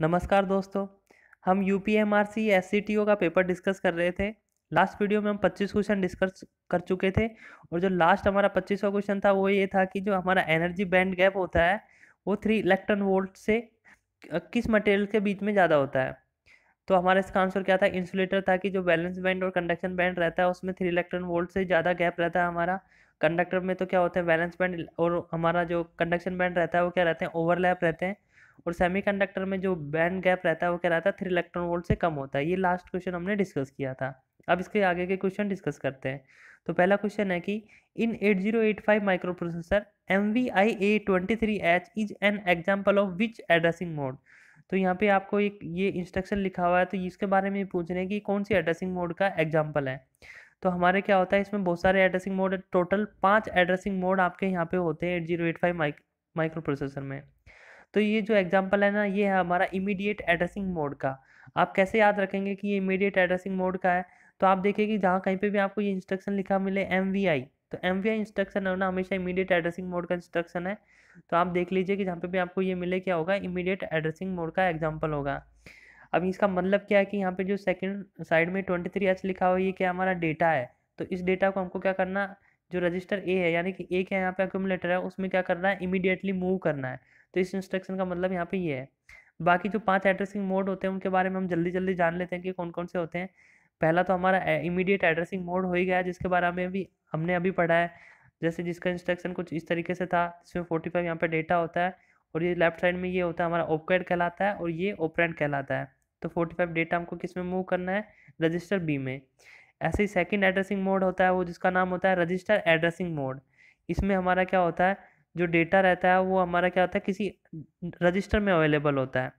नमस्कार दोस्तों हम U P M R C S C T O का पेपर डिस्कस कर रहे थे लास्ट वीडियो में हम 25 क्वेश्चन डिस्कस कर चुके थे और जो लास्ट हमारा 25वां क्वेश्चन था वो ये था कि जो हमारा एनर्जी बैंड गैप होता है वो थ्री इलेक्ट्रॉन वोल्ट से किस मटेरियल के बीच में ज़्यादा होता है तो हमारा इसका आंसर क्या था इंसुलेटर था कि जो बैलेंस बैंड और कंडक्शन बैंड रहता है उसमें थ्री इलेक्ट्रॉन वोल्ट से ज़्यादा गैप रहता है हमारा कंडक्टर में तो क्या होता है बैलेंस बैंड और हमारा जो कंडक्शन बैंड रहता है वो क्या रहते हैं ओवरलैप रहते हैं और सेमीकंडक्टर में जो बैंड गैप रहता है वो क्या रहता है थ्री इलेक्ट्रॉन वोल्ट से कम होता है ये लास्ट क्वेश्चन हमने डिस्कस किया था अब इसके आगे के क्वेश्चन डिस्कस करते हैं तो पहला क्वेश्चन है कि in 8085 microprocessor M V I A twenty three H is an example of which addressing mode तो यहाँ पे आपको एक ये इंस्ट्रक्शन लिखा हुआ है तो इसके बारे में पूछ रहे हैं कि कौन सी एड्रेसिंग मोड का एग्जाम्पल है तो हमारे क्या होता है इसमें बहुत सारे एड्रेसिंग मोड टोटल पाँच एड्रेसिंग मोड आपके यहाँ पे होते हैं eight zero eight five microprocessor में तो ये जो एग्जाम्पल है ना ये है हमारा इमीडिएट एड्रेसिंग मोड का आप कैसे याद रखेंगे कि ये इमीडिएट एड्रेसिंग मोड का है तो आप देखिए कि जहाँ कहीं पे भी आपको ये इंस्ट्रक्शन लिखा मिले एम तो एम इंस्ट्रक्शन है ना हमेशा इमीडिएट एड्रेसिंग मोड का इंस्ट्रक्शन है तो आप देख लीजिए कि जहाँ पे भी आपको ये मिले क्या होगा इमीडिएट एड्रेसिंग मोड का एग्जाम्पल होगा अब इसका मतलब क्या है कि यहाँ पे जो सेकंड साइड में ट्वेंटी थ्री एच लिखा हुआ ये क्या हमारा डेटा है तो इस डेटा को हमको क्या करना जो रजिस्टर ए है यानी कि ए क्या यहाँ पे अक्यूमलेटर है उसमें क्या करना है इमीडिएटली मूव करना है तो इस इंस्ट्रक्शन का मतलब यहाँ पे ये है बाकी जो पांच एड्रेसिंग मोड होते हैं उनके बारे में हम जल्दी जल्दी जान लेते हैं कि कौन कौन से होते हैं पहला तो हमारा इमीडिएट एड्रेसिंग मोड हो ही गया जिसके बारे में भी हमने अभी पढ़ा है जैसे जिसका इंस्ट्रक्शन कुछ इस तरीके से था जिसमें फोर्टी फाइव यहाँ पर डेटा होता है और ये लेफ्ट साइड में ये होता है हमारा ऑपकैड कहलाता है और ये ओपरेंट कहलाता है तो फोर्टी फाइव डेटा हमको किस में मूव करना है रजिस्टर बी में ऐसे ही सेकेंड एड्रेसिंग मोड होता है वो जिसका नाम होता है रजिस्टर एड्रेसिंग मोड इसमें हमारा क्या होता है जो डेटा रहता है वो हमारा क्या होता है किसी रजिस्टर में अवेलेबल होता है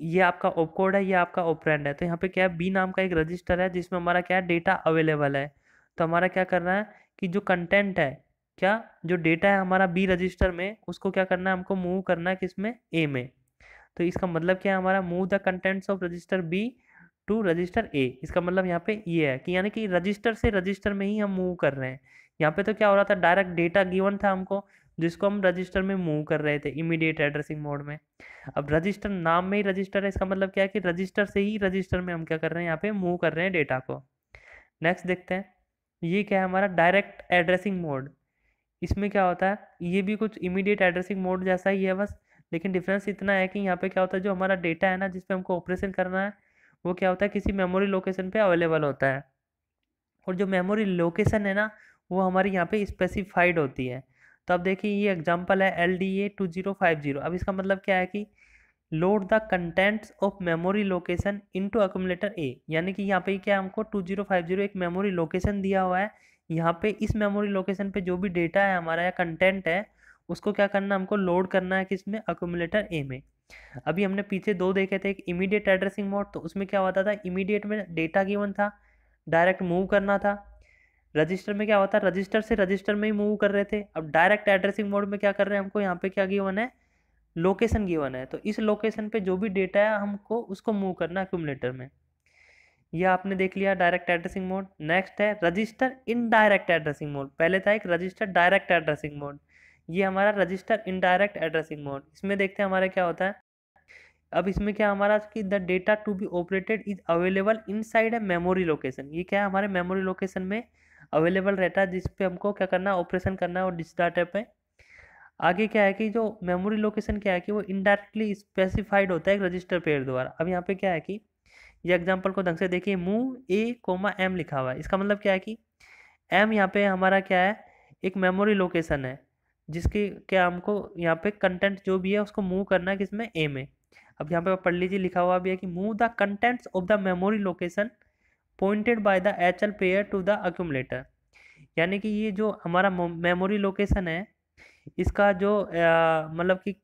ये आपका ओपकोड है ये आपका ओपरेंड है तो यहाँ पे क्या है बी नाम का एक रजिस्टर है जिसमें हमारा क्या है डेटा अवेलेबल है तो हमारा क्या करना है कि जो कंटेंट है क्या जो डेटा है हमारा बी रजिस्टर में उसको क्या करना है हमको मूव करना है किसमें ए में तो इसका मतलब क्या है हमारा move the contents of register B to register A इसका मतलब यहाँ पे ये है कि यानी कि रजिस्टर से रजिस्टर में ही हम मूव कर रहे हैं यहाँ पे तो क्या हो रहा था डायरेक्ट डेटा गिवन था हमको जिसको हम रजिस्टर में मूव कर रहे थे इमीडिएट एड्रेसिंग मोड में अब रजिस्टर नाम में ही रजिस्टर है इसका मतलब क्या है कि रजिस्टर से ही रजिस्टर में हम क्या कर रहे हैं यहाँ पे मूव कर रहे हैं डेटा को नेक्स्ट देखते हैं ये क्या है हमारा डायरेक्ट एड्रेसिंग मोड इसमें क्या होता है ये भी कुछ इमीडिएट एड्रेसिंग मोड जैसा ही है बस लेकिन डिफरेंस इतना है कि यहाँ पे क्या होता है जो हमारा डेटा है ना जिसपे हमको ऑपरेशन करना है वो क्या होता है किसी मेमोरी लोकेशन पे अवेलेबल होता है और जो मेमोरी लोकेशन है ना वो हमारी यहाँ पे स्पेसिफाइड होती है तो अब देखिए ये एग्जाम्पल है L D A two zero five zero अब इसका मतलब क्या है कि load the contents of memory location into accumulator A यानी कि यहाँ पे क्या हमको टू जीरो फाइव जीरो एक मेमोरी लोकेशन दिया हुआ है यहाँ पे इस मेमोरी लोकेशन पे जो भी डेटा है हमारा या कंटेंट है उसको क्या करना हमको लोड करना है किसमें अकोमलेटर ए में अभी हमने पीछे दो देखे थे एक इमीडिएट एड्रेसिंग मोड तो उसमें क्या होता था इमीडिएट में डेटा गिवन था डायरेक्ट मूव करना था रजिस्टर में क्या होता है रजिस्टर से रजिस्टर में ही मूव कर रहे थे अब डायरेक्ट एड्रेसिंग मोड में क्या कर रहे हैं हमको यहाँ पे क्या गिवन है लोकेशन गिवन है तो इस लोकेशन पे जो भी डेटा है हमको उसको मूव करना है में यह आपने देख लिया डायरेक्ट एड्रेसिंग मोड नेक्स्ट है रजिस्टर इनडायरेक्ट एड्रेसिंग मोड पहले था एक रजिस्टर डायरेक्ट एड्रेसिंग मोड ये हमारा रजिस्टर इनडायरेक्ट एड्रेसिंग मोड इसमें देखते हैं हमारा क्या होता है अब इसमें क्या हमारा कि the data to be operated is available inside memory location ये क्या है हमारे मेमोरी लोकेशन में अवेलेबल रहता है जिस हमको क्या करना है ऑपरेशन करना है और डिजिटल डाटा पे आगे क्या है कि जो मेमोरी लोकेशन क्या है कि वो इनडायरेक्टली स्पेसिफाइड होता है एक रजिस्टर पेयर द्वारा अब यहाँ पे क्या है कि ये एग्जाम्पल को ढंग से देखिए मूव ए कोमा एम लिखा हुआ है इसका मतलब क्या है कि एम यहाँ पे हमारा क्या है एक मेमोरी लोकेशन है जिसकी क्या हमको यहाँ पे कंटेंट जो भी है उसको मूव करना है किसमें ए में अब यहाँ पे पढ़ लीजिए लिखा हुआ भी है कि move the contents of the memory location pointed by the H L pair to the accumulator यानी कि ये जो हमारा मेमोरी लोकेशन है इसका जो मतलब कि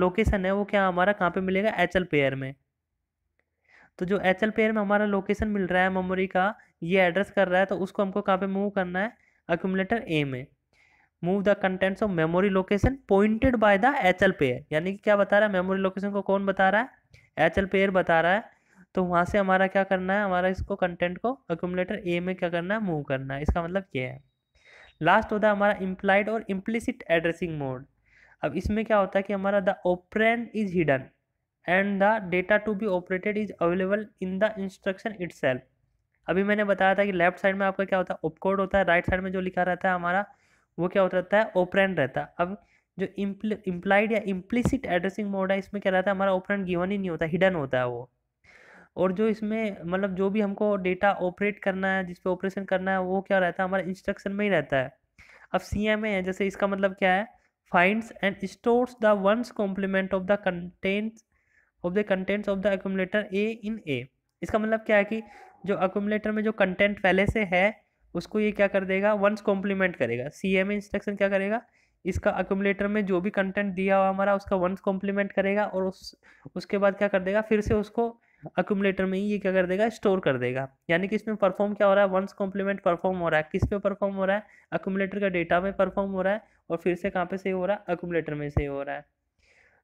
लोकेशन है वो क्या हमारा कहाँ पे मिलेगा एच एल पेयर में तो जो एच एल पेयर में हमारा लोकेशन मिल रहा है मेमोरी का ये एड्रेस कर रहा है तो उसको हमको कहाँ पे मूव करना है अक्यूमुलेटर ए में move the contents of memory location pointed by the H L pair यानी कि क्या बता रहा है मेमोरी लोकेशन को कौन बता रहा है एच एल पेयर बता रहा है तो वहाँ से हमारा क्या करना है हमारा इसको कंटेंट को अक्यूमलेटर ए में क्या करना है मूव करना है इसका मतलब ये है लास्ट होता है हमारा इम्प्लाइड और इम्प्लिसिट एड्रेसिंग मोड अब इसमें क्या होता है कि हमारा the operand is hidden and the data to be operated is available in the instruction it अभी मैंने बताया था कि लेफ्ट साइड में आपका क्या होता है ओपकोड होता है राइट साइड में जो लिखा रहता है हमारा वो क्या होता रहता है ओपरेंड रहता है अब जो इम्प्लाइड या इम्प्लिसिट एड्रेसिंग मोड है इसमें क्या रहता है हमारा ओपरेंड गिवन ही नहीं होता हिडन होता है वो और जो इसमें मतलब जो भी हमको डेटा ऑपरेट करना है जिस ऑपरेशन करना है वो क्या रहता है हमारे इंस्ट्रक्शन में ही रहता है अब सी एम ए है जैसे इसका मतलब क्या है finds and stores the ones complement of the contents of the contents of the accumulator A in A इसका मतलब क्या है कि जो अकोमलेटर में जो कंटेंट पहले से है उसको ये क्या कर देगा वंस कॉम्प्लीमेंट करेगा सी एम ए इंस्ट्रक्शन क्या करेगा इसका अकोमलेटर में जो भी कंटेंट दिया हुआ हमारा उसका वंस कॉम्प्लीमेंट करेगा और उस उसके बाद क्या कर देगा फिर से उसको अक्यूमलेटर में ही ये क्या कर देगा स्टोर कर देगा यानी कि इसमें परफॉर्म क्या हो रहा है वंस कॉम्प्लीमेंट परफॉर्म हो रहा है किस पे परफॉर्म हो रहा है अक्यूमलेटर का डेटा में परफॉर्म हो रहा है और फिर से कहाँ पे सेव हो रहा है अक्यूमलेटर में सेव हो रहा है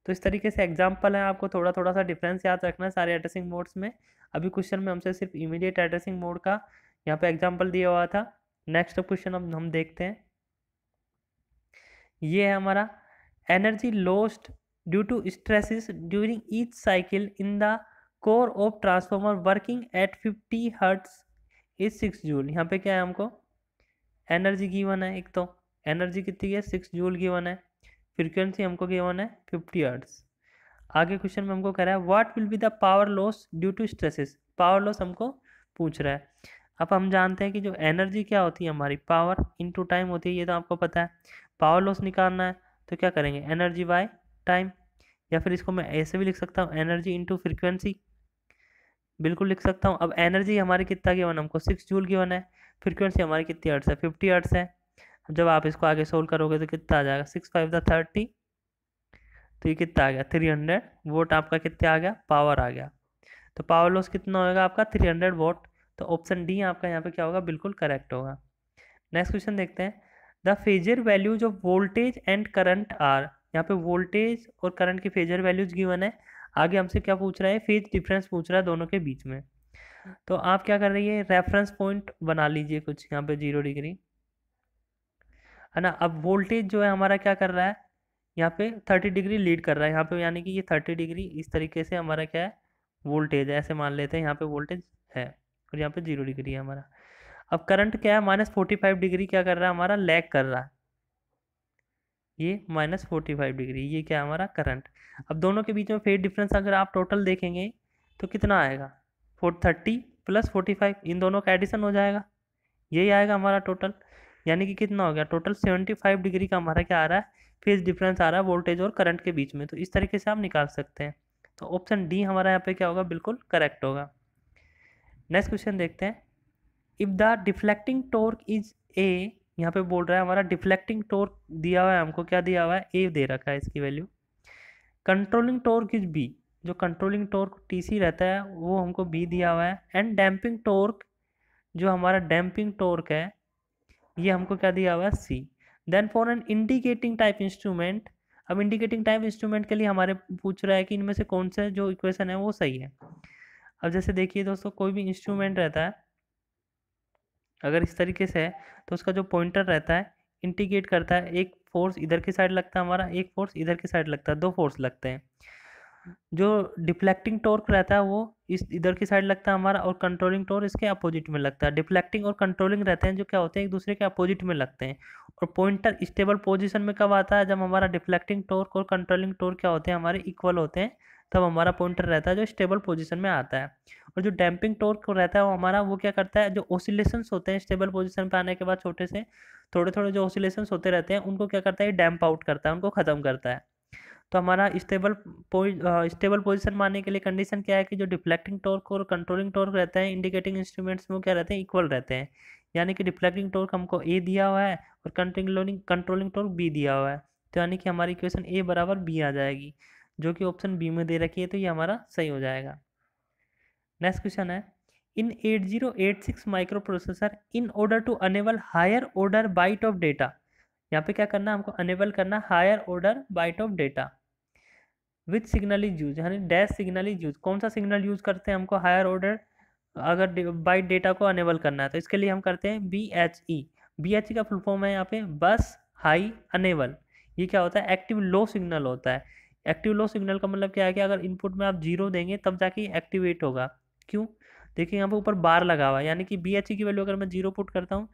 तो इस तरीके से एग्जाम्पल है आपको थोड़ा थोड़ा सा डिफरेंस याद रखना सारे एड्रेसिंग मोड्स में अभी क्वेश्चन में हमसे सिर्फ इमीडिएट एड्रेसिंग मोड का यहाँ पर एग्जाम्पल दिया हुआ था नेक्स्ट क्वेश्चन अब हम देखते हैं ये है हमारा energy lost due to stresses during each cycle in the core of transformer working at fifty hertz is six joule यहाँ पे क्या है हमको एनर्जी गिवन है एक तो एनर्जी कितनी है सिक्स जूल गिवन है फ्रिक्वेंसी हमको गिवन है फिफ्टी हर्ट्स आगे क्वेश्चन में हमको कह रहा है what will be the power loss due to stresses power loss हमको पूछ रहा है अब हम जानते हैं कि जो एनर्जी क्या होती है हमारी पावर इन टाइम होती है ये तो आपको पता है पावर लॉस निकालना है तो क्या करेंगे एनर्जी बाय टाइम या फिर इसको मैं ऐसे भी लिख सकता हूँ एनर्जी इंटू फ्रिक्वेंसी बिल्कुल लिख सकता हूँ अब एनर्जी हमारी कितना गिवन हमको सिक्स जूल गिवन है फ्रिक्वेंसी हमारी कितनी अर्ट्स है फिफ्टी अर्ट्स है जब आप इसको आगे सोल्व करोगे तो कितना आ जाएगा सिक्स फाइव द थर्टी तो ये कितना आ गया थ्री हंड्रेड वोट आपका कितना आ गया पावर आ गया तो पावर लॉस कितना होगा आपका थ्री हंड्रेड वोट तो ऑप्शन डी आपका यहाँ पे क्या होगा बिल्कुल करेक्ट होगा नेक्स्ट क्वेश्चन देखते हैं the phasor values of voltage and current are यहाँ पे वोल्टेज और करंट की फेजर वैल्यूज गिवन है आगे हमसे क्या पूछ रहा है फेज डिफरेंस पूछ रहा है दोनों के बीच में तो आप क्या कर रही है रेफरेंस पॉइंट बना लीजिए कुछ यहाँ पे जीरो डिग्री है ना अब वोल्टेज जो है हमारा क्या कर रहा है यहाँ पे थर्टी डिग्री लीड कर रहा है यहाँ पे यानी कि ये थर्टी डिग्री इस तरीके से हमारा क्या है वोल्टेज है ऐसे मान लेते हैं यहाँ पे वोल्टेज है और यहाँ पे जीरो डिग्री है हमारा अब करंट क्या है माइनस फोर्टी फाइव डिग्री क्या कर रहा है हमारा लैग कर रहा है ये माइनस फोर्टी फाइव डिग्री ये क्या है हमारा करंट अब दोनों के बीच में फेज डिफरेंस अगर आप टोटल देखेंगे तो कितना आएगा four thirty plus forty five इन दोनों का एडिशन हो जाएगा यही आएगा हमारा टोटल यानी कि कितना हो गया टोटल सेवेंटी फाइव डिग्री का हमारा क्या आ रहा है फेज डिफरेंस आ रहा है वोल्टेज और करंट के बीच में तो इस तरीके से आप निकाल सकते हैं तो ऑप्शन डी हमारा यहाँ पर क्या होगा बिल्कुल करेक्ट होगा नेक्स्ट क्वेश्चन देखते हैं if the deflecting torque is A यहाँ पे बोल रहा है हमारा डिफ्लेक्टिंग टोर्क दिया हुआ है हमको क्या दिया हुआ है ए दे रखा है इसकी value controlling torque is B जो कंट्रोलिंग टोर्क टी रहता है वो हमको बी दिया हुआ है एंड डैम्पिंग टोर्क जो हमारा डैम्पिंग टोर्क है ये हमको क्या दिया हुआ है see then for an indicating type instrument अब इंडिकेटिंग टाइप इंस्ट्रूमेंट के लिए हमारे पूछ रहा है कि इनमें से कौन सा जो इक्वेशन है वो सही है अब जैसे देखिए दोस्तों कोई भी इंस्ट्रूमेंट रहता है अगर इस तरीके से है तो उसका जो पॉइंटर रहता है इंटीग्रेट करता है एक फोर्स इधर की साइड लगता है हमारा एक फोर्स इधर की साइड लगता है दो फोर्स लगते हैं जो डिफ्लेक्टिंग टॉर्क रहता है वो इस इधर की साइड लगता है हमारा और कंट्रोलिंग टॉर्क इसके अपोजिट में लगता है डिफ्लेक्टिंग और कंट्रोलिंग रहते हैं जो क्या होते हैं एक दूसरे के अपोजिट में लगते हैं और पॉइंटर स्टेबल पोजिशन में कब आता है जब हमारा डिफ्लेक्टिंग टॉर्क और कंट्रोलिंग टॉर्क क्या होते हैं हमारे इक्वल होते हैं तब हमारा पॉइंटर रहता है जो स्टेबल पोजीशन में आता है और जो डैम्पिंग टोर्क रहता है वो हमारा वो क्या करता है जो ओसिलेशंस होते हैं स्टेबल पोजीशन पे आने के बाद छोटे से थोड़े थोड़े जो ओसिलेशंस होते रहते हैं उनको क्या करता है डैम्प आउट करता है उनको ख़त्म करता है तो हमारा स्टेबल स्टेबल पोजिशन मानने के लिए कंडीशन क्या है कि जो डिफ्लेक्टिंग टॉर्क और कंट्रोलिंग टॉर्क रहता है इंडिकेटिंग इंस्ट्रूमेंट्स में क्या रहते हैं इक्वल रहते हैं यानी कि डिफ्लेक्टिंग टॉर्क हमको ए दिया हुआ है और कंट्रोलिंग कंट्रोलिंग टॉर्क बी दिया हुआ है तो यानी कि हमारी इक्वेशन ए बराबर बी आ जाएगी जो कि ऑप्शन बी में दे रखी है तो ये हमारा सही हो जाएगा नेक्स्ट क्वेश्चन है in 8086 microprocessor in order to enable higher order byte of data यहाँ पे क्या करना है हमको अनेबल करना higher order byte of data with signal is use यानी डैश सिग्नल इज यूज कौन सा सिग्नल यूज करते हैं हमको हायर ऑर्डर अगर बाइट डेटा को अनेबल करना है तो इसके लिए हम करते हैं B H E B H E का फुल फॉर्म है यहाँ पे बस हाई अनेबल ये क्या होता है एक्टिव लो सिग्नल होता है एक्टिव लो सिग्नल का मतलब क्या है कि अगर इनपुट में आप जीरो देंगे तब जाके एक्टिवेट होगा क्यों देखिए यहाँ पर ऊपर बार लगा हुआ है यानी कि बी e की वैल्यू अगर मैं जीरो पुट करता हूँ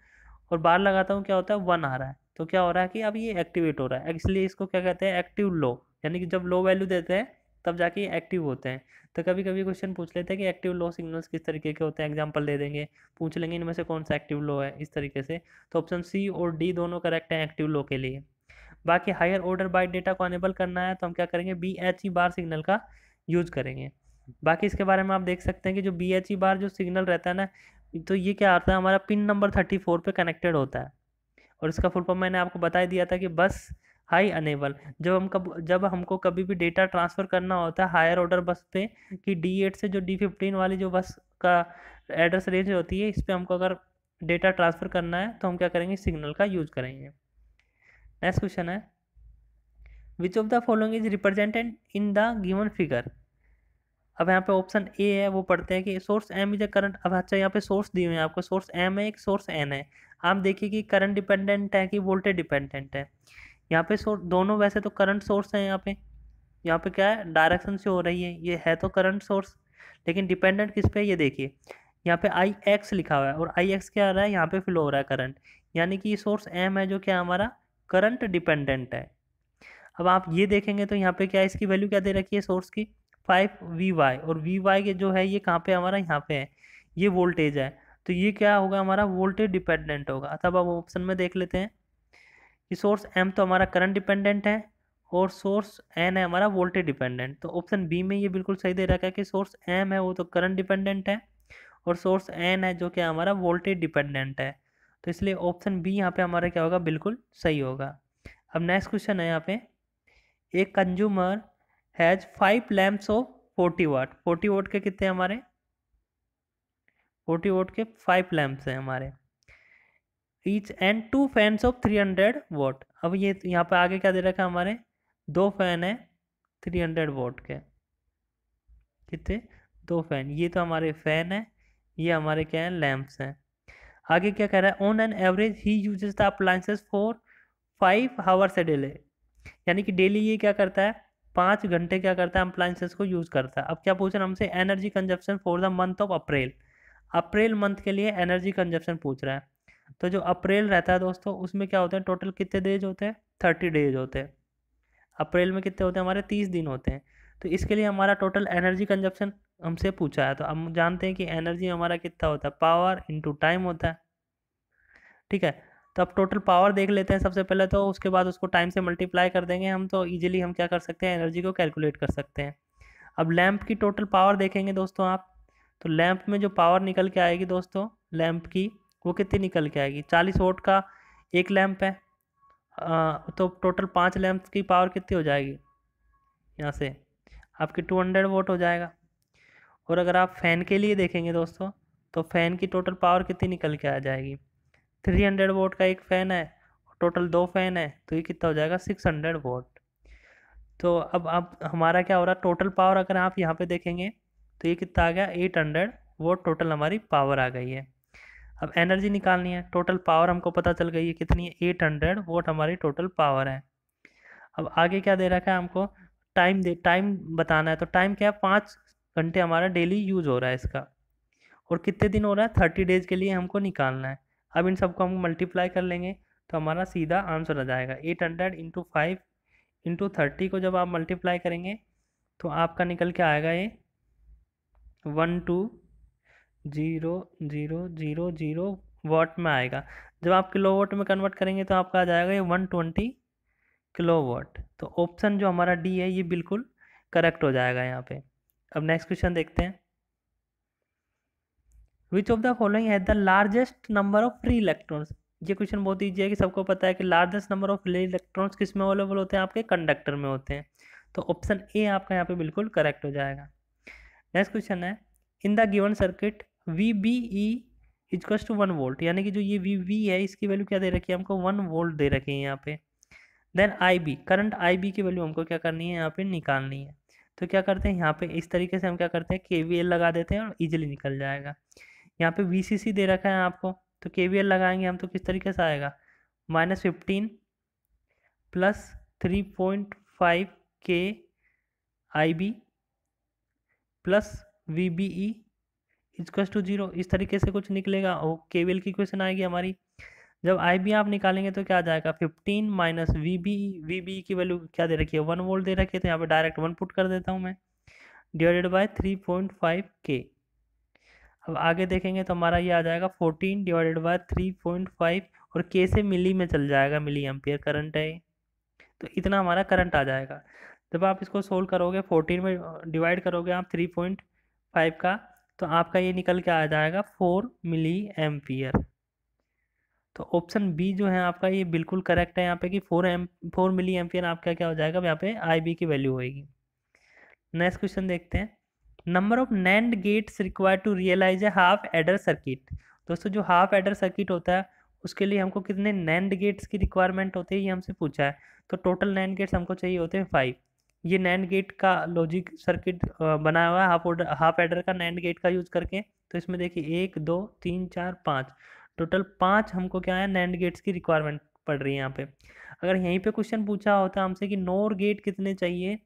और बार लगाता हूँ क्या होता है वन आ रहा है तो क्या हो रहा है कि अब ये एक्टिवेट हो रहा है इसलिए इसको क्या कहते हैं एक्टिव लो यानी कि जब लो वैल्यू देते हैं तब जाके एक्टिव होते हैं तो कभी कभी क्वेश्चन पूछ लेते हैं कि एक्टिव लो सिग्नल्स किस तरीके के होते हैं एग्जाम्पल दे देंगे पूछ लेंगे इनमें से कौन सा एक्टिव लो है इस तरीके से तो ऑप्शन सी और डी दोनों करेक्ट हैं एक्टिव लो के लिए बाकी हायर ऑर्डर बाइट डेटा को अनेबल करना है तो हम क्या करेंगे B H E bar signal का यूज करेंगे बाकी इसके बारे में आप देख सकते हैं कि जो बी एच ई बार जो सिग्नल रहता है ना तो ये क्या आता है हमारा पिन नंबर थर्टी फोर पर कनेक्टेड होता है और इसका फुल फॉर्म मैंने आपको बता दिया था कि बस हाई अनेबल जब हम कब जब हमको कभी भी डेटा ट्रांसफ़र करना होता है हायर ऑर्डर बस पे कि डी एट से जो डी फिफ्टीन वाली जो बस का एड्रेस रेंज होती है इस पर हमको अगर डेटा ट्रांसफ़र करना है तो हम क्या करेंगे सिग्नल का यूज़ करेंगे नेक्स्ट क्वेश्चन है which of the following is represented in the given figure अब यहाँ पे ऑप्शन ए है वो पढ़ते हैं कि source M is a current अब अच्छा यहाँ पे सोर्स दिए हुए हैं आपको सोर्स एम है एक सोर्स एन है आप देखिए कि करंट डिपेंडेंट है कि वोल्टेज डिपेंडेंट है यहाँ पे सोर्स दोनों वैसे तो करंट सोर्स है यहाँ पे यहाँ पे क्या है डायरेक्शन से हो रही है ये है तो करंट सोर्स लेकिन डिपेंडेंट किस पे ये देखिए यहाँ पे आई एक्स लिखा हुआ है और आई एक्स क्या आ रहा है यहाँ पे फ्लो हो रहा है करंट यानी कि ये सोर्स एम है जो क्या हमारा करंट डिपेंडेंट है अब आप ये देखेंगे तो यहाँ पे क्या इसकी वैल्यू क्या दे रखी है सोर्स की फाइव वी वाई और वी वाई के जो है ये कहाँ पे हमारा यहाँ पे है ये वोल्टेज है तो ये क्या होगा हमारा वोल्टेज डिपेंडेंट होगा तब अब ऑप्शन में देख लेते हैं कि सोर्स एम तो हमारा करंट डिपेंडेंट है और सोर्स एन है हमारा वोल्टेज डिपेंडेंट तो ऑप्शन बी में ये बिल्कुल सही दे रखा है कि सोर्स एम है वो तो करंट डिपेंडेंट है और सोर्स एन है जो कि हमारा वोल्टेज डिपेंडेंट है तो इसलिए ऑप्शन बी यहाँ पे हमारा क्या होगा बिल्कुल सही होगा अब नेक्स्ट क्वेश्चन है यहाँ पे एक consumer has five lamps of forty watt forty watt के कितने हमारे फोर्टी वोट के फाइव लैम्प्स हैं हमारे each and two fans of three hundred watt अब ये यहाँ पे आगे क्या दे रखा है हमारे दो फैन है थ्री हंड्रेड वोट के कितने दो फैन ये तो हमारे फैन है ये हमारे क्या है लैम्प्स हैं आगे क्या कह रहा है on an average he uses the appliances for five hours a daily यानी कि डेली ये क्या करता है पाँच घंटे क्या करता है अप्लाइंसेस को यूज़ करता है अब क्या पूछ रहे हैं हमसे energy consumption for the month of April April month के लिए एनर्जी कंजप्शन पूछ रहा है तो जो अप्रैल रहता है दोस्तों उसमें क्या होते हैं टोटल कितने डेज होते हैं थर्टी डेज होते हैं अप्रैल में कितने होते हैं हमारे तीस दिन होते हैं तो इसके लिए हमारा टोटल एनर्जी कंजप्शन हमसे पूछा है तो हम जानते हैं कि एनर्जी हमारा कितना होता है पावर इंटू टाइम होता है ठीक है तो अब टोटल पावर देख लेते हैं सबसे पहले तो उसके बाद उसको टाइम से मल्टीप्लाई कर देंगे हम तो ईजिली हम क्या कर सकते हैं एनर्जी को कैलकुलेट कर सकते हैं अब लैम्प की टोटल पावर देखेंगे दोस्तों आप तो लैम्प में जो पावर निकल के आएगी दोस्तों लैम्प की वो कितनी निकल के आएगी चालीस वोट का एक लैम्प है आ, तो टोटल पाँच लैम्प की पावर कितनी हो जाएगी यहाँ से आपकी टू हंड्रेड वोट हो जाएगा और अगर आप फ़ैन के लिए देखेंगे दोस्तों तो फ़ैन की टोटल पावर कितनी निकल के आ जाएगी थ्री हंड्रेड वोट का एक फ़ैन है टोटल दो फ़ैन है तो ये कितना हो जाएगा सिक्स हंड्रेड वोट तो अब आप हमारा क्या हो रहा है टोटल पावर अगर आप यहाँ पर देखेंगे तो ये कितना आ गया एट हंड्रेड वोट टोटल हमारी पावर आ गई है अब एनर्जी निकालनी है टोटल पावर हमको पता चल गई है कितनी है एट हंड्रेड वोट हमारी टोटल पावर है अब आगे क्या दे रखा है हमको टाइम दे टाइम बताना है तो टाइम क्या है पाँच घंटे हमारा डेली यूज हो रहा है इसका और कितने दिन हो रहा है थर्टी डेज के लिए हमको निकालना है अब इन सबको हम मल्टीप्लाई कर लेंगे तो हमारा सीधा आंसर आ जाएगा eight hundred into five into thirty को जब आप मल्टीप्लाई करेंगे तो आपका निकल के आएगा ये one two zero zero zero zero watt में आएगा जब आप किलो वॉट में कन्वर्ट करेंगे तो आपका आ जाएगा ये वन ट्वेंटी किलोवाट तो ऑप्शन जो हमारा डी है ये बिल्कुल करेक्ट हो जाएगा यहाँ पे अब नेक्स्ट क्वेश्चन देखते हैं which of the following has the largest number of free electrons ये क्वेश्चन बहुत ईजी है कि सबको पता है कि largest number of free electrons किस में अवेलेबल होते हैं आपके कंडक्टर में होते हैं तो ऑप्शन ए आपका यहाँ पे बिल्कुल करेक्ट हो जाएगा नेक्स्ट क्वेश्चन है in the given circuit V B E इजक्स टू वन वोल्ट यानी कि जो ये वी वी e है इसकी वैल्यू क्या दे रखी है हमको वन वोल्ट दे रखी है यहाँ पे then I B current I B की वैल्यू हमको क्या करनी है यहाँ पे निकालनी है तो क्या करते हैं यहाँ पे इस तरीके से हम क्या करते हैं के वी एल लगा देते हैं और ईजिली निकल जाएगा यहाँ पे वी सी सी दे रखा है आपको तो के वी एल लगाएंगे हम तो किस तरीके से आएगा minus fifteen plus three point five K I B plus V B E इजक्स टू जीरो इस तरीके से कुछ निकलेगा और एल की क्वेश्चन आएगी हमारी जब आई बी आप निकालेंगे तो क्या आ जाएगा fifteen minus V B V B की वैल्यू क्या दे रखी है वन वोल्ट दे रखी है तो यहाँ पे डायरेक्ट वन पुट कर देता हूँ मैं divided by three point five K अब आगे देखेंगे तो हमारा ये आ जाएगा fourteen divided by three point five और के से मिली में चल जाएगा मिली एम्पियर करंट है तो इतना हमारा करंट आ जाएगा जब आप इसको सोल्व करोगे फोर्टीन में डिवाइड करोगे आप थ्री पॉइंट फाइव का तो आपका ये निकल के आ जाएगा फोर मिली एम्पियर तो ऑप्शन बी जो है आपका ये बिल्कुल करेक्ट है यहाँ पे कि four M four milli ampere आपका क्या हो जाएगा यहाँ पे आई बी की वैल्यू होगी नेक्स्ट क्वेश्चन देखते हैं number of NAND gates require to realise a half adder circuit दोस्तों जो हाफ एडर सर्किट होता है उसके लिए हमको कितने नैंड गेट्स की रिक्वायरमेंट होती है ये हमसे पूछा है तो टोटल नैंड गेट्स हमको चाहिए होते हैं फाइव ये नैंड गेट का लॉजिक सर्किट बनाया हुआ है हाफ ऑर्डर हाफ एडर का नैंड गेट का यूज़ करके तो इसमें देखिए एक दो तीन चार पाँच टोटल पाँच हमको क्या है नैंड गेट्स की रिक्वायरमेंट पड़ रही है यहाँ पे अगर यहीं पे क्वेश्चन पूछा होता तो हमसे कि नोर गेट कितने चाहिए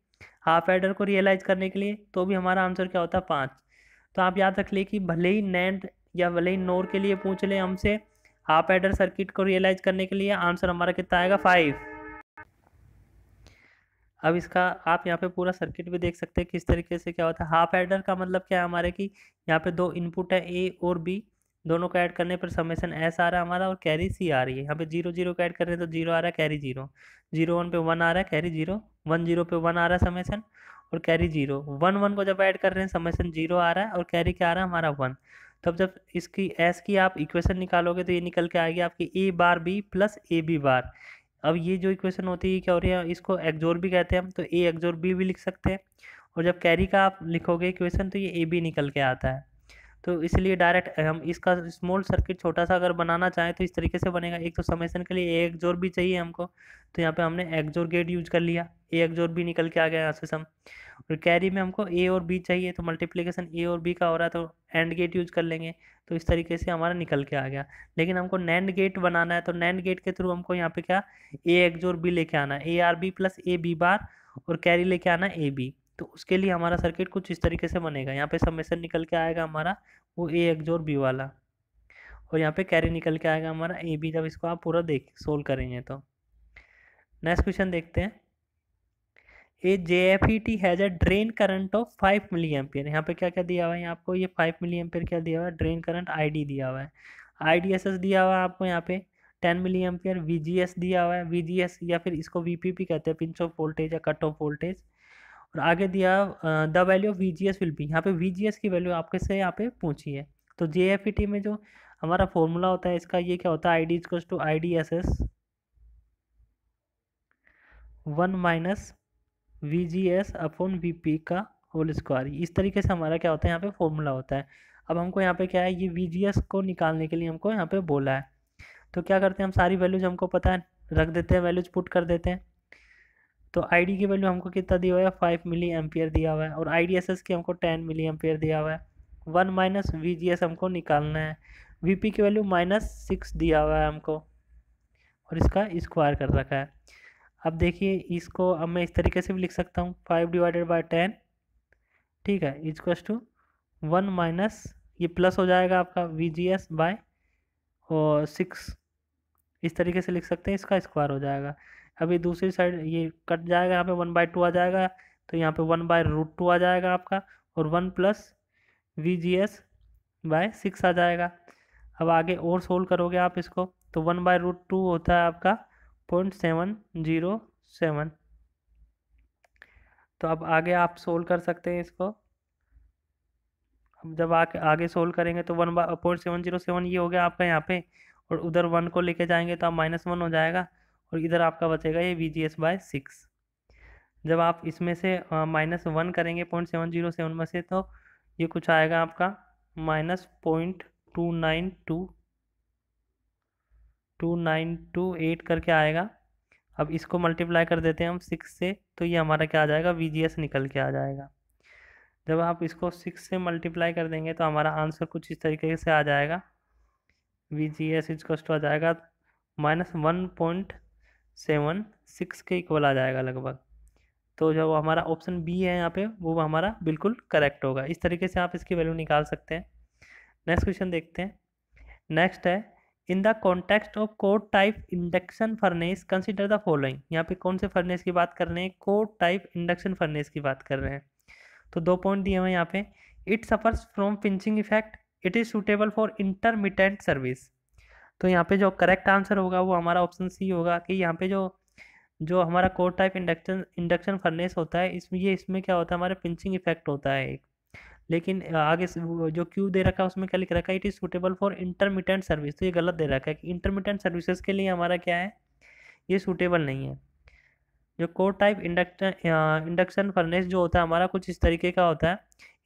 हाफ एडर को रियलाइज करने के लिए तो भी हमारा आंसर क्या होता पाँच तो आप याद रख लें कि भले ही नैंड या भले ही नोर के लिए पूछ लें हमसे हाफ एडर सर्किट को रियलाइज करने के लिए आंसर हमारा कितना आएगा फाइव अब इसका आप यहाँ पे पूरा सर्किट भी देख सकते हैं किस तरीके से क्या होता है हाफ एडर का मतलब क्या है हमारे कि यहाँ पे दो इनपुट है ए और बी दोनों को ऐड करने पर समेसन एस आ रहा है हमारा और कैरी सी आ रही है यहाँ पे जीरो जीरो को ऐड कर रहे हैं तो जीरो आ रहा है कैरी जीरो जीरो वन पे वन आ रहा है कैरी जीरो वन जीरो पे वन आ रहा है समेसन और कैरी जीरो वन वन को जब ऐड कर रहे हैं समेसन जीरो आ रहा है और कैरी क्या आ रहा है हमारा वन तब तो जब इसकी एस की आप इक्वेशन निकालोगे तो ये निकल के आएगी आपकी A bar B plus A B bar अब ये जो इक्वेशन होती है क्या हो रही है इसको एक्जोर भी कहते हैं हम तो ए एक्जोर बी भी लिख सकते हैं और जब कैरी का आप लिखोगे इक्वेशन तो ये ए बी निकल के आता है तो इसलिए डायरेक्ट हम इसका स्मॉल सर्किट छोटा सा अगर बनाना चाहें तो इस तरीके से बनेगा एक तो समेसन के लिए एक जोर भी चाहिए हमको तो यहाँ पे हमने एक्जोर गेट यूज कर लिया ए जोर भी निकल के आ गया यहाँ से सम और कैरी में हमको ए और बी चाहिए तो मल्टीप्लीकेशन ए और बी का हो रहा है तो एंड गेट यूज कर लेंगे तो इस तरीके से हमारा निकल के आ गया लेकिन हमको नैंड गेट बनाना है तो नैंड गेट के थ्रू हमको यहाँ पे क्या ए एक्जोर बी लेके आना है A R B plus A B bar और कैरी लेके आना ए बी तो उसके लिए हमारा सर्किट कुछ इस तरीके से बनेगा यहाँ पे समेसन निकल के आएगा हमारा वो ए एक्स और बी वाला और यहाँ पे कैरी निकल के आएगा हमारा ए बी जब इसको आप पूरा देख सोल्व करेंगे तो नेक्स्ट क्वेश्चन देखते हैं a J F E T has a drain current of five milli ampere यहाँ पे क्या क्या दिया हुआ है आपको ये फाइव मिली एम्पियर क्या दिया हुआ है ड्रेन करंट आई डी दिया हुआ है आई डी एस एस दिया हुआ है आपको यहाँ पे ten milli ampere V G S दिया हुआ है वी जी एस या फिर इसको वी पी पी कहते हैं पिंच ऑफ वोल्टेज या कट ऑफ वोल्टेज और आगे दिया the value of V G S will be यहाँ पे वी जी एस की वैल्यू आपके से यहाँ पे पूछी है तो जे एफ ई टी में जो हमारा फॉर्मूला होता है इसका ये क्या होता है आई डी इजक्स to I D S S one minus V G S upon V P का होल स्क्वायर इस तरीके से हमारा क्या होता है यहाँ पे फॉर्मूला होता है अब हमको यहाँ पे क्या है ये वी जी एस को निकालने के लिए हमको यहाँ पे बोला है तो क्या करते हैं हम सारी वैल्यूज हमको पता है रख देते हैं वैल्यूज पुट कर देते हैं तो आई की वैल्यू हमको कितना दिया हुआ है फाइव मिली एम्पियर दिया हुआ है और आई डी एस एस की हमको टेन मिली एम्पियर दिया हुआ है one minus V G S हमको निकालना है वी पी की वैल्यू माइनस सिक्स दिया हुआ है हमको और इसका स्क्वायर कर रखा है अब देखिए इसको अब मैं इस तरीके से भी लिख सकता हूँ फाइव डिवाइडेड बाई टेन ठीक है इजक्वस टू वन माइनस ये प्लस हो जाएगा आपका वी जी एस बाय और सिक्स इस तरीके से लिख सकते हैं इसका स्क्वायर हो जाएगा अभी दूसरी साइड ये कट जाएगा यहाँ पे वन बाई टू आ जाएगा तो यहाँ पे वन बाय रूट टू आ जाएगा आपका और one plus V G S by six आ जाएगा अब आगे और सोल्व करोगे आप इसको तो वन बाय रूट टू होता है आपका पॉइंट सेवन जीरो सेवन तो अब आगे आप सोल्व कर सकते हैं इसको अब जब आके आगे सोल्व करेंगे तो one by point seven zero seven ये हो गया आपका यहाँ पे और उधर वन को लेके जाएंगे तो आप माइनस वन हो जाएगा और इधर आपका बचेगा ये V G S by six जब आप इसमें से माइनस वन करेंगे पॉइंट सेवन जीरो सेवन में से तो ये कुछ आएगा आपका minus point two nine two two nine two eight करके आएगा अब इसको मल्टीप्लाई कर देते हैं हम सिक्स से तो ये हमारा क्या आ जाएगा वी जी एस निकल के आ जाएगा जब आप इसको सिक्स से मल्टीप्लाई कर देंगे तो हमारा आंसर कुछ इस तरीके से आ जाएगा V G S is cost आ जाएगा minus one point seven six के इक्वल आ जाएगा लगभग तो जो हमारा ऑप्शन बी है यहाँ पे वो हमारा बिल्कुल करेक्ट होगा इस तरीके से आप इसकी वैल्यू निकाल सकते हैं नेक्स्ट क्वेश्चन देखते हैं नेक्स्ट है in the context of core type induction furnace consider the following यहाँ पे कौन से फर्नेस की बात कर रहे हैं कोड टाइप इंडक्शन फर्नेस की बात कर रहे हैं तो दो पॉइंट दिए हुए यहाँ पे it suffers from pinching effect it is suitable for intermittent service तो यहाँ पे जो करेक्ट आंसर होगा वो हमारा ऑप्शन सी होगा कि यहाँ पे जो जो हमारा core type induction induction furnace होता है इसमें ये इसमें क्या होता है हमारा पिंचिंग इफेक्ट होता है लेकिन आगे जो क्यू दे रखा है उसमें क्या लिख रखा है it is suitable for intermittent service तो ये गलत दे रखा है कि इंटरमीडियंट सर्विसेज के लिए हमारा क्या है ये सूटेबल नहीं है जो core type induction induction furnace जो होता है हमारा कुछ इस तरीके का होता है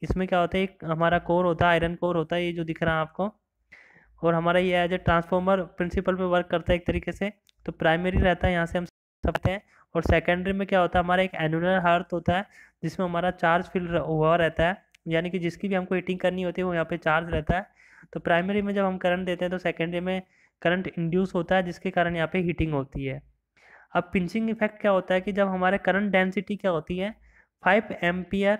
इसमें क्या होता है एक हमारा कोर होता है आयरन कोर होता है ये जो दिख रहा है आपको और हमारा ये एज ए ट्रांसफॉर्मर प्रिंसिपल पे वर्क करता है एक तरीके से तो प्राइमरी रहता है यहाँ से हम सकते हैं और सेकेंडरी में क्या होता है हमारा एक एनुलर हार्थ होता है जिसमें हमारा चार्ज फिल हुआ रहता है यानी कि जिसकी भी हमको हीटिंग करनी होती है वो यहाँ पर चार्ज रहता है तो प्राइमरी में जब हम करंट देते हैं तो सेकेंडरी में करंट इंड्यूस होता है जिसके कारण यहाँ पर हीटिंग होती है अब पिंचिंग इफेक्ट क्या होता है कि जब हमारे करंट डेंसिटी क्या होती है five ampere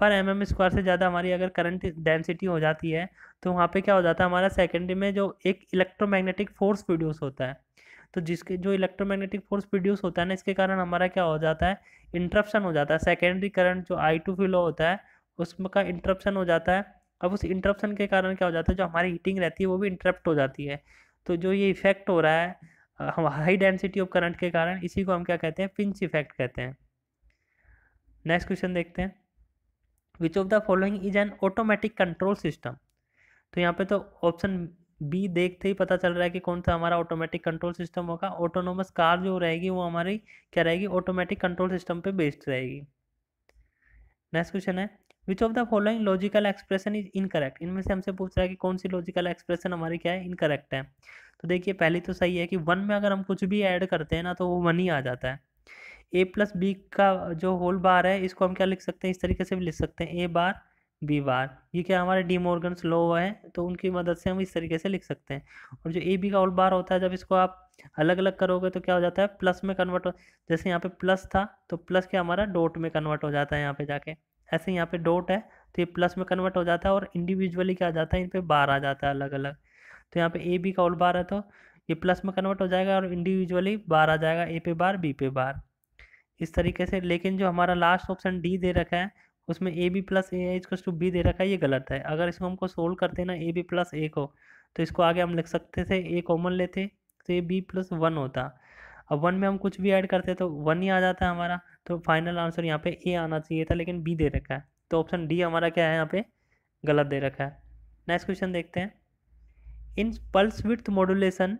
per M M square से ज़्यादा हमारी अगर करंट डेंसिटी हो जाती है तो वहाँ पे क्या हो जाता है हमारा सेकेंडरी में जो एक इलेक्ट्रोमैग्नेटिक फोर्स प्रोड्यूस होता है तो जिसके जो इलेक्ट्रोमैग्नेटिक फोर्स प्रोड्यूस होता है ना इसके कारण हमारा क्या हो जाता है इंटरप्शन हो जाता है सेकेंडरी करंट जो आई टू फ्लो होता है उसका इंटरप्शन हो जाता है अब उस इंटरप्शन के कारण क्या हो जाता है जो हमारी हीटिंग रहती है वो भी इंटरप्ट हो जाती है तो जो ये इफेक्ट हो रहा है हाई डेंसिटी ऑफ करंट के कारण इसी को हम क्या कहते हैं पिंच इफेक्ट कहते हैं नेक्स्ट क्वेश्चन देखते हैं which of the following is an automatic control system तो यहाँ पे तो ऑप्शन बी देखते ही पता चल रहा है कि कौन सा हमारा ऑटोमेटिक कंट्रोल सिस्टम होगा ऑटोनोमस कार जो रहेगी वो हमारी क्या रहेगी ऑटोमेटिक कंट्रोल सिस्टम पे बेस्ड रहेगी नेक्स्ट क्वेश्चन है which of the following logical expression is incorrect इनमें से हमसे पूछ रहा है कि कौन सी लॉजिकल एक्सप्रेशन हमारी क्या है इनकरेक्ट है तो देखिए पहली तो सही है कि वन में अगर हम कुछ भी ऐड करते हैं ना तो वो वन ही आ जाता है ए प्लस बी का जो होल बार है इसको हम क्या लिख सकते हैं इस तरीके से भी लिख सकते हैं ए बार बी बार ये क्या हमारे डी मोर्गन स्लो हुआ है तो उनकी मदद से हम इस तरीके से लिख सकते हैं और जो ए बी का होल बार होता है जब इसको आप अलग अलग करोगे तो क्या हो जाता है प्लस में कन्वर्ट हो जैसे यहाँ पे प्लस था तो प्लस क्या हमारा डोट में कन्वर्ट हो जाता है यहाँ पे जाके ऐसे यहाँ पे डोट है तो ये प्लस में कन्वर्ट हो जाता है और इंडिविजुअली क्या आ जाता है इन पर बार आ जाता है अलग अलग तो यहाँ पे ए बी का होल बार है तो ये प्लस में कन्वर्ट हो जाएगा और इंडिविजुअली बार आ जाएगा ए पे बार बी पे बार इस तरीके से लेकिन जो हमारा लास्ट ऑप्शन डी दे रखा है उसमें A B plus A H two B दे रखा है ये गलत है अगर इसको हमको सोल्व करते ना ए बी प्लस ए को तो इसको आगे हम लिख सकते थे ए कॉमन लेते तो ए बी प्लस वन होता अब वन में हम कुछ भी ऐड करते तो वन ही आ जाता है हमारा तो फाइनल आंसर यहाँ पे ए आना चाहिए था लेकिन बी दे रखा है तो ऑप्शन डी हमारा क्या है यहाँ पे गलत दे रखा है नेक्स्ट क्वेश्चन देखते हैं in pulse width modulation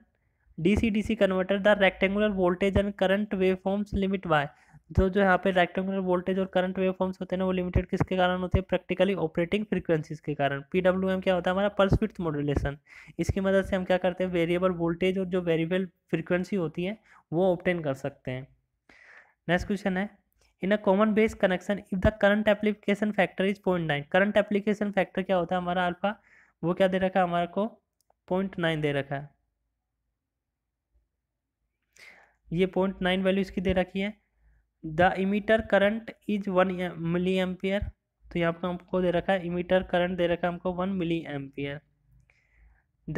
D C D C converter the rectangular voltage and current wave forms limit by तो जो यहाँ पे रेक्टेंगुलर वोल्टेज और करंट वेव होते हैं ना वो लिमिटेड किसके कारण होते हैं प्रैक्टिकली ऑपरेटिंग फ्रीक्वेंसीज के कारण पी डब्ल्यू एम क्या होता है हमारा पल्स विथ मॉड्यूलेशन इसकी मदद से हम क्या करते हैं वेरिएबल वोल्टेज और जो वेरिएबल फ्रीक्वेंसी होती है वो ऑप्टेन कर सकते हैं नेक्स्ट क्वेश्चन है in a common base connection if the current application factor is point nine current application factor क्या होता है हमारा अल्फा वो क्या दे रखा है हमारे को पॉइंट नाइन दे रखा है ये पॉइंट नाइन वैल्यू इसकी दे रखी है the emitter current is one milli ampere तो यहाँ पर हमको दे रखा है इमीटर करंट दे रखा है हमको one milli ampere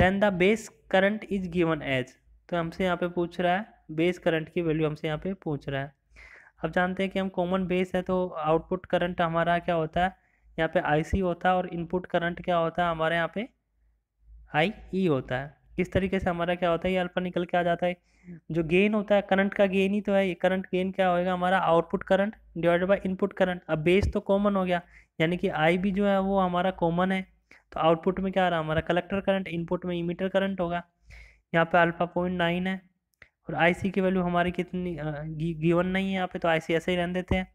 then the base current is given as तो हमसे यहाँ पे पूछ रहा है बेस करंट की वैल्यू हमसे यहाँ पे पूछ रहा है अब जानते हैं कि हम कॉमन बेस है तो आउटपुट करंट हमारा क्या होता है यहाँ पे आईसी होता है और इनपुट करंट क्या होता है हमारे यहाँ पे आई ई e होता है इस तरीके से हमारा क्या होता है ये अल्फा निकल के आ जाता है जो गेन होता है करंट का गेन ही तो है ये करंट गेन क्या होएगा हमारा output current divided by input current अब बेस तो कॉमन हो गया यानी कि आई भी जो है वो हमारा कॉमन है तो आउटपुट में क्या आ रहा है हमारा कलेक्टर करंट इनपुट में इमीटर करंट होगा यहाँ पे अल्फा पॉइंट नाइन है और आई की वैल्यू हमारी कितनी गिवन नहीं है यहाँ पे तो आई ऐसे ही रहने देते हैं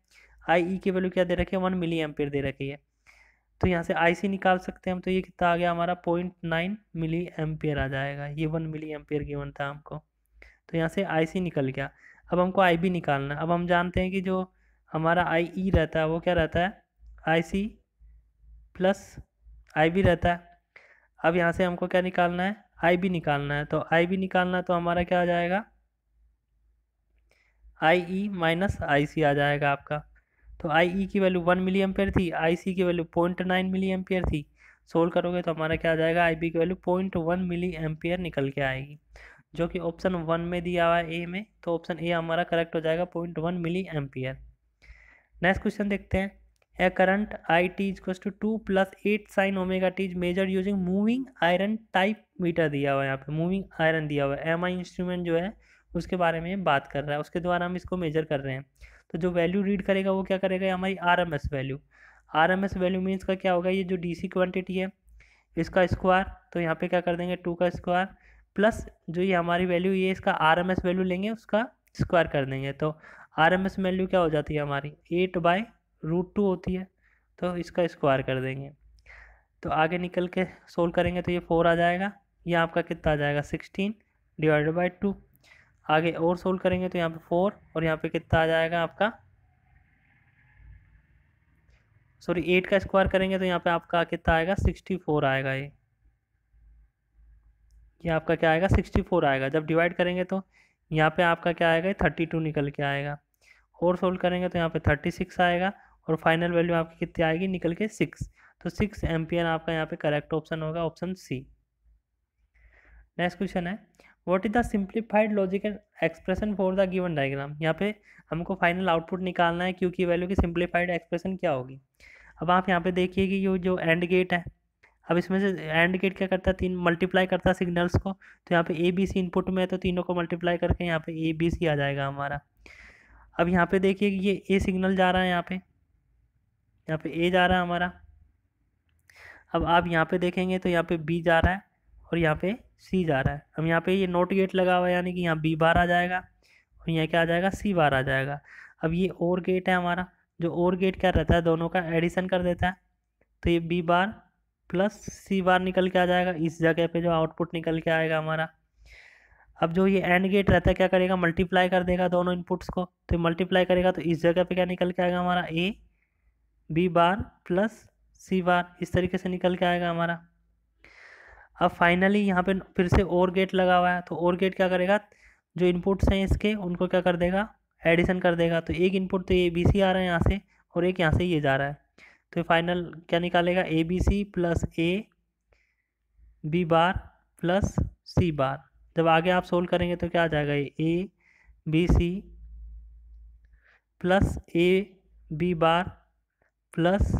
आई e की वैल्यू क्या दे रखी है वन मिली एम्पियर दे रखी है तो यहाँ से आई निकाल सकते हैं हम तो ये कितना आ गया हमारा पॉइंट नाइन मिली एम्पियर आ जाएगा ये वन मिली एम्पियर गिवन था हमको तो यहाँ से आई निकल गया अब हमको आई बी निकालना अब हम जानते हैं कि जो हमारा आई ई e रहता है वो क्या रहता है आई सी प्लस आई बी रहता है अब यहाँ से हमको क्या निकालना है आई बी निकालना है तो आई बी निकालना है तो हमारा क्या आ जाएगा आई ई माइनस आई सी आ जाएगा आपका तो आई ई e की वैल्यू वन मिली एम्पेयर थी आई सी की value point nine milli ampere थी सोल्व करोगे तो हमारा क्या आ जाएगा आई बी की value point one milli ampere निकल के आएगी जो कि ऑप्शन वन में दिया हुआ है ए में तो ऑप्शन ए हमारा करेक्ट हो जाएगा पॉइंट वन मिली एम्पियर नेक्स्ट क्वेश्चन देखते हैं a current i t is two two plus eight sine omega t is measure using moving iron type meter दिया हुआ है यहाँ पे मूविंग आयरन दिया हुआ है एम आई इंस्ट्रूमेंट जो है उसके बारे में बात कर रहा है उसके द्वारा हम इसको मेजर कर रहे हैं तो जो वैल्यू रीड करेगा वो क्या करेगा हमारी R M S value R M S value means का क्या होगा ये जो डी सी क्वान्टिटी है इसका स्क्वायर तो यहाँ पे क्या कर देंगे टू का स्क्वायर प्लस जो ये हमारी वैल्यू ये इसका आर एम एस वैल्यू लेंगे उसका स्क्वायर कर देंगे तो आर एम एस वैल्यू क्या हो जाती है हमारी एट बाय रूट टू होती है तो इसका स्क्वायर कर देंगे तो आगे निकल के सोल्व करेंगे तो ये फोर आ जाएगा ये आपका कितना आ जाएगा सिक्सटीन डिवाइडेड बाई टू आगे और सोल्व करेंगे तो यहाँ पे फोर और यहाँ पे कितना आ जाएगा आपका सॉरी एट का स्क्वायर करेंगे तो यहाँ पे आपका कितना आएगा सिक्सटी फोर आएगा ये ये आपका क्या आएगा सिक्सटी फोर आएगा जब डिवाइड करेंगे तो यहाँ पे आपका क्या आएगा थर्टी टू निकल के आएगा और सोल्व करेंगे तो यहाँ पे थर्टी सिक्स आएगा और फाइनल वैल्यू आपकी कितनी आएगी निकल के सिक्स तो सिक्स एम्पियर आपका यहाँ पे करेक्ट ऑप्शन होगा ऑप्शन सी नेक्स्ट क्वेश्चन है what is the simplified logic expression for the given diagram यहाँ पे हमको फाइनल आउटपुट निकालना है क्योंकि वैल्यू की सिंप्लीफाइड एक्सप्रेशन क्या होगी अब आप यहाँ पे देखिए कि ये जो एंड गेट है अब इसमें से एंड गेट क्या करता है तीन मल्टीप्लाई करता है सिग्नल्स को तो यहाँ पे ए बी सी इनपुट में है तो तीनों को मल्टीप्लाई करके यहाँ पे ए बी सी आ जाएगा हमारा अब यहाँ पे देखिए कि ये ए सिग्नल जा रहा है यहाँ पे यहाँ पे ए जा रहा है हमारा अब आप यहाँ पे देखेंगे तो यहाँ पे बी जा रहा है और यहाँ पे सी जा रहा है हम यहाँ पे ये नोट गेट लगा हुआ है यानी कि यहाँ बी बार आ जाएगा और यहाँ क्या आ जाएगा सी बार आ जाएगा अब ये और गेट है हमारा जो और गेट क्या रहता है दोनों का एडिशन कर देता है तो ये बी बार प्लस सी बार निकल के आ जाएगा इस जगह पर जो आउटपुट निकल के आएगा हमारा अब जो ये एंड गेट रहता है क्या करेगा मल्टीप्लाई कर देगा दोनों इनपुट्स को तो मल्टीप्लाई करेगा तो इस जगह पे क्या निकल के आएगा हमारा ए बी बार प्लस सी बार इस तरीके से निकल के आएगा हमारा अब फाइनली यहाँ पे फिर से और गेट लगा हुआ है तो और गेट क्या करेगा जो इनपुट्स हैं इसके उनको क्या कर देगा एडिशन कर देगा तो एक इनपुट तो ये बी सी आ रहा है यहाँ से और एक यहाँ से ये जा रहा है तो फाइनल क्या निकालेगा A B C plus A B bar plus C bar जब आगे आप सोल्व करेंगे तो क्या आ जाएगा ये A B C plus A B bar plus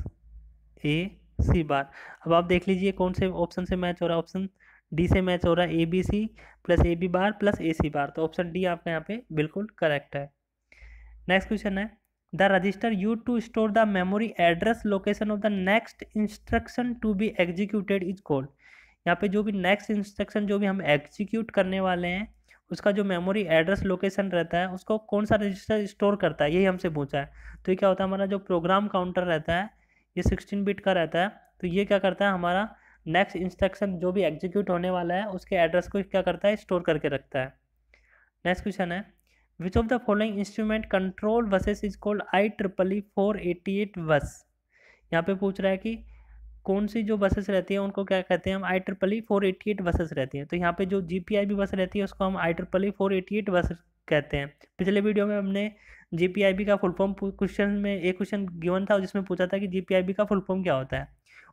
A C bar अब आप देख लीजिए कौन से ऑप्शन से मैच हो रहा है ऑप्शन डी से मैच हो रहा है A B C plus A B bar plus A C bar तो ऑप्शन डी आपका यहाँ पे बिल्कुल करेक्ट है नेक्स्ट क्वेश्चन है द रजिस्टर यू to store the memory address location of the next instruction to be executed is called यहाँ पे जो भी नेक्स्ट इंस्ट्रक्शन जो भी हम एग्जीक्यूट करने वाले हैं उसका जो मेमोरी एड्रेस लोकेशन रहता है उसको कौन सा रजिस्टर स्टोर करता है यही हमसे पूछा है तो ये क्या होता है हमारा जो प्रोग्राम काउंटर रहता है ये सिक्सटीन बिट का रहता है तो ये क्या करता है हमारा नेक्स्ट इंस्ट्रक्शन जो भी एग्जीक्यूट होने वाला है उसके एड्रेस को क्या करता है स्टोर करके रखता है नेक्स्ट क्वेश्चन है which of the following instrument control buses is called I triple E four eighty eight bus यहाँ पे पूछ रहा है कि कौन सी जो बसेस रहती हैं उनको क्या कहते हैं हम I triple E four eighty eight buses रहती हैं तो यहाँ पे जो जी पी आई बी बस रहती है उसको हम I triple E four eighty eight bus कहते हैं पिछले वीडियो में हमने जीपीआईबी का फुल फॉर्म क्वेश्चन में एक क्वेश्चन गिवन था जिसमें पूछा था कि जीपीआईबी का फुल फॉर्म क्या होता है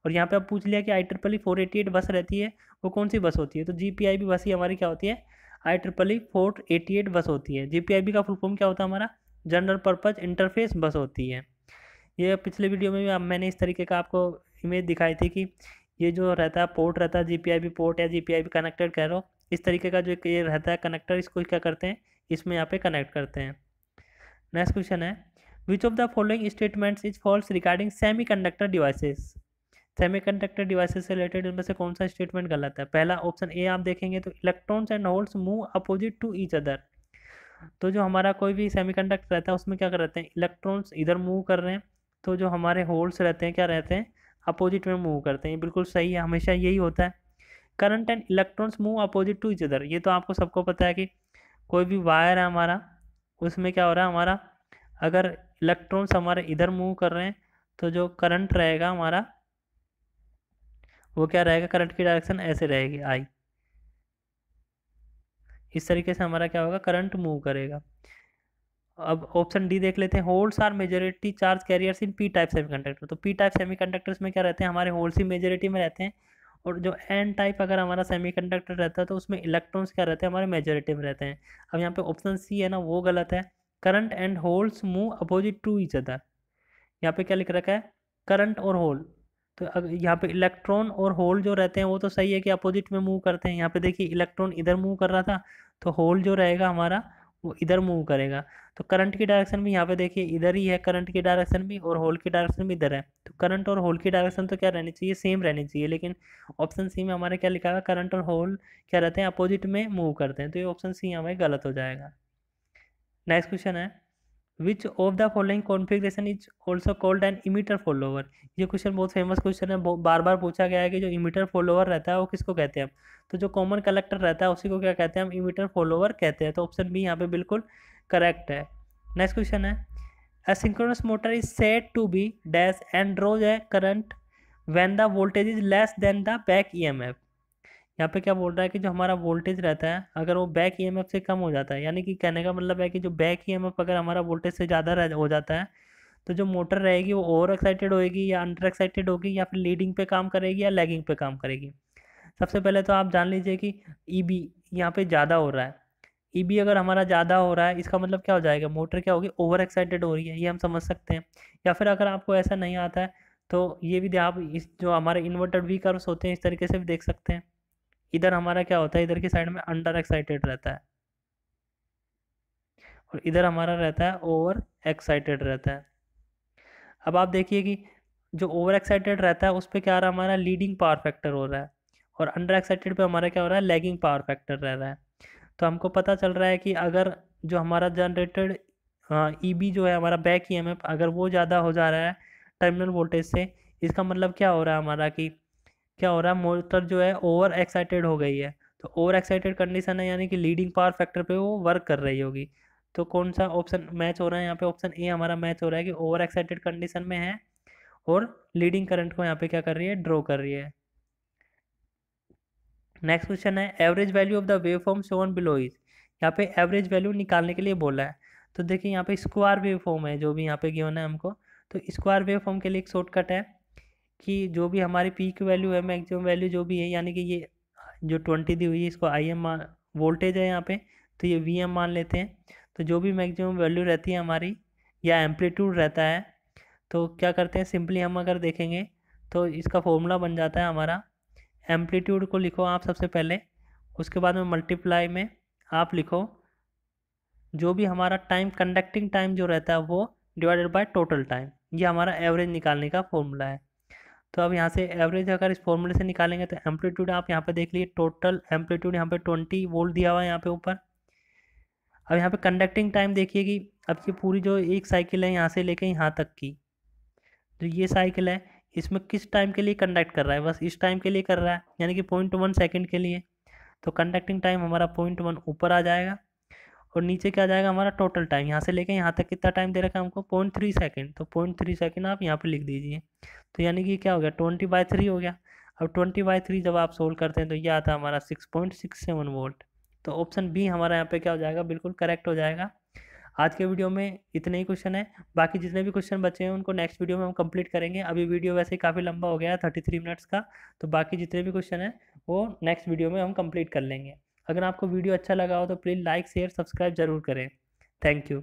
और यहाँ पे आप पूछ लिया कि I triple E four eighty eight bus रहती है वो कौन सी बस होती है तो जी पी आई बी बस ही हमारी क्या होती है I triple E four eighty eight bus होती है जी पी आई बी का फुल फॉर्म क्या होता है हमारा जनरल पर्पज़ इंटरफेस बस होती है ये पिछले वीडियो में भी मैंने इस तरीके का आपको इमेज दिखाई थी कि ये जो रहता है पोर्ट रहता है G P I B port या G P I B connected कह रहे हो इस तरीके का जो ये रहता है कनेक्टर इसको क्या करते हैं इसमें यहाँ पे कनेक्ट करते हैं नेक्स्ट क्वेश्चन है which of the following statements is false regarding semiconductor devices semiconductor devices से रिलेटेड उनमें से कौन सा स्टेटमेंट गलत है पहला ऑप्शन ए आप देखेंगे तो electrons and holes move opposite to each other तो जो हमारा कोई भी सेमी कंडक्टर रहता है उसमें क्या करते हैं इलेक्ट्रॉन्स इधर मूव कर रहे हैं तो जो हमारे होल्स रहते हैं क्या रहते हैं अपोजिट में मूव करते हैं बिल्कुल सही है हमेशा यही होता है current and electrons move opposite to each other ये तो आपको सबको पता है कि कोई भी वायर है हमारा उसमें क्या हो रहा है हमारा अगर इलेक्ट्रॉन्स हमारे इधर मूव कर रहे हैं तो जो करंट रहेगा हमारा वो क्या रहेगा करंट की डायरेक्शन ऐसे रहेगी आई इस तरीके से हमारा क्या होगा करंट मूव करेगा अब ऑप्शन डी देख लेते हैं holes are majority charge carriers in P type semiconductor तो पी टाइप सेमीकंडक्टर्स में क्या रहते हैं हमारे होल्स ही मेजोरिटी में रहते हैं और जो एन टाइप अगर हमारा सेमीकंडक्टर रहता है तो उसमें इलेक्ट्रॉन्स क्या रहते हैं हमारे मेजोरिटी में रहते हैं अब यहाँ पे ऑप्शन सी है ना वो गलत है current and holes move opposite to each other यहाँ पे क्या लिख रखा है करंट और होल तो अगर यहाँ पे इलेक्ट्रॉन और होल जो रहते हैं वो तो सही है कि अपोजिट में मूव करते हैं यहाँ पे देखिए इलेक्ट्रॉन इधर मूव कर रहा था तो होल जो रहेगा हमारा वो इधर मूव करेगा तो करंट की डायरेक्शन भी यहाँ पे देखिए इधर ही है करंट की डायरेक्शन भी और होल की डायरेक्शन भी इधर है तो करंट और होल की डायरेक्शन तो क्या रहनी चाहिए सेम रहनी चाहिए लेकिन ऑप्शन सी में हमारे क्या लिखा हुआ करंट और होल क्या रहते हैं अपोजिट में मूव करते हैं तो ये ऑप्शन सी हमारे गलत हो जाएगा नेक्स्ट क्वेश्चन है which of the following configuration is also called an emitter follower ये क्वेश्चन बहुत फेमस क्वेश्चन है बार बार पूछा गया है कि जो इमीटर फॉलोवर रहता है वो किसको कहते हैं तो जो कॉमन कलेक्टर रहता है उसी को क्या कहते हैं हम इमीटर फॉलोवर कहते हैं तो ऑप्शन बी यहाँ पे बिल्कुल करेक्ट है नेक्स्ट क्वेश्चन है asynchronous motor is said to be dash and draws a current when the voltage is less than the back E M F यहाँ पे क्या बोल रहा है कि जो हमारा वोल्टेज रहता है अगर वो बैक ई से कम हो जाता है यानी कि कहने का मतलब है कि जो बैक ई अगर हमारा वोल्टेज से ज़्यादा रह हो जाता है तो जो मोटर रहेगी वो ओवर एक्साइटेड होएगी या अंडर एक्साइटेड होगी या फिर लीडिंग पे काम करेगी या लैगिंग पे काम करेगी सबसे पहले तो आप जान लीजिए कि ई e बी यहाँ पर ज़्यादा हो रहा है ई e बी अगर हमारा ज़्यादा हो रहा है इसका मतलब क्या हो जाएगा मोटर क्या होगी ओवर एक्साइटेड हो रही है ये हम समझ सकते हैं या फिर अगर आपको ऐसा नहीं आता है तो ये भी आप इस जो हमारे इन्वर्टर वी कर्व्स होते हैं इस तरीके से भी देख सकते हैं इधर हमारा क्या होता है इधर की साइड में अंडर एक्साइटेड रहता है और इधर हमारा रहता है ओवर एक्साइटेड रहता है अब आप देखिए कि जो ओवर एक्साइटेड रहता है उस पर क्या आ रहा है हमारा लीडिंग पावर फैक्टर हो रहा है और अंडर एक्साइटेड पे हमारा क्या हो रहा है लैगिंग पावर फैक्टर रह रहा है तो हमको पता चल रहा है कि अगर जो हमारा जनरेटेड ई बी जो है हमारा बैक ई एम एफ अगर वो ज़्यादा हो जा रहा है टर्मिनल वोल्टेज से इसका मतलब क्या हो रहा है हमारा कि क्या हो रहा है मोटर जो है ओवर एक्साइटेड हो गई है तो ओवर एक्साइटेड कंडीशन है यानी कि लीडिंग पावर फैक्टर पे वो वर्क कर रही होगी तो कौन सा ऑप्शन मैच हो रहा है यहाँ पे ऑप्शन ए हमारा मैच हो रहा है कि ओवर एक्साइटेड कंडीशन में है और लीडिंग करंट को यहाँ पे क्या कर रही है ड्रॉ कर रही है नेक्स्ट क्वेश्चन है average value of the wave form shown below is यहाँ पे एवरेज वैल्यू निकालने के लिए बोला है तो देखिए यहाँ पे स्क्वायर वेव फॉर्म है जो भी यहाँ पे गिवन है हमको तो स्क्वायर वेव फॉर्म के लिए एक शॉर्टकट है कि जो भी हमारी पीक वैल्यू है मैक्सिमम वैल्यू जो भी है यानी कि ये जो ट्वेंटी दी हुई है इसको आई एम वोल्टेज है यहाँ पे तो ये वी एम मान लेते हैं तो जो भी मैक्सिमम वैल्यू रहती है हमारी या एम्पलीट्यूड रहता है तो क्या करते हैं सिंपली हम अगर देखेंगे तो इसका फॉर्मूला बन जाता है हमारा एम्पलीट्यूड को लिखो आप सबसे पहले उसके बाद में मल्टीप्लाई में आप लिखो जो भी हमारा टाइम कंडक्टिंग टाइम जो रहता है वो डिवाइडेड बाय टोटल टाइम ये हमारा एवरेज निकालने का फॉर्मूला है तो अब यहाँ से एवरेज अगर इस फॉर्मूले से निकालेंगे तो एम्पलीट्यूड आप यहाँ पे देख लीजिए टोटल एम्पलीट्यूड यहाँ पे ट्वेंटी वोल्ट दिया हुआ है यहाँ पे ऊपर अब यहाँ पे कंडक्टिंग टाइम देखिए कि अब ये पूरी जो एक साइकिल है यहाँ से लेके यहाँ तक की जो तो ये साइकिल है इसमें किस टाइम के लिए कंडक्ट कर रहा है बस इस टाइम के लिए कर रहा है यानी कि पॉइंट वन सेकेंड के लिए तो कंडक्टिंग टाइम हमारा पॉइंट वन ऊपर आ जाएगा और नीचे क्या जाएगा हमारा टोटल टाइम यहाँ से लेके यहाँ तक कितना टाइम दे रखा है हमको पॉइंट थ्री सेकेंड तो पॉइंट थ्री सेकेंड आप यहाँ पे लिख दीजिए तो यानी कि क्या हो गया ट्वेंटी बाई थ्री हो गया अब ट्वेंटी बाई थ्री जब आप सोल्व करते हैं तो यह आता है हमारा six point six seven volt तो ऑप्शन बी हमारा यहाँ पे क्या हो जाएगा बिल्कुल करेक्ट हो जाएगा आज के वीडियो में इतने ही क्वेश्चन है बाकी जितने भी क्वेश्चन बचे हैं उनको नेक्स्ट वीडियो में हम कंप्लीट करेंगे अभी वीडियो वैसे ही काफ़ी लंबा हो गया है थर्टी थ्री मिनट्स का तो बाकी जितने भी क्वेश्चन हैं वो नेक्स्ट वीडियो में हम कंप्लीट कर लेंगे अगर आपको वीडियो अच्छा लगा हो तो प्लीज़ लाइक शेयर सब्सक्राइब ज़रूर करें थैंक यू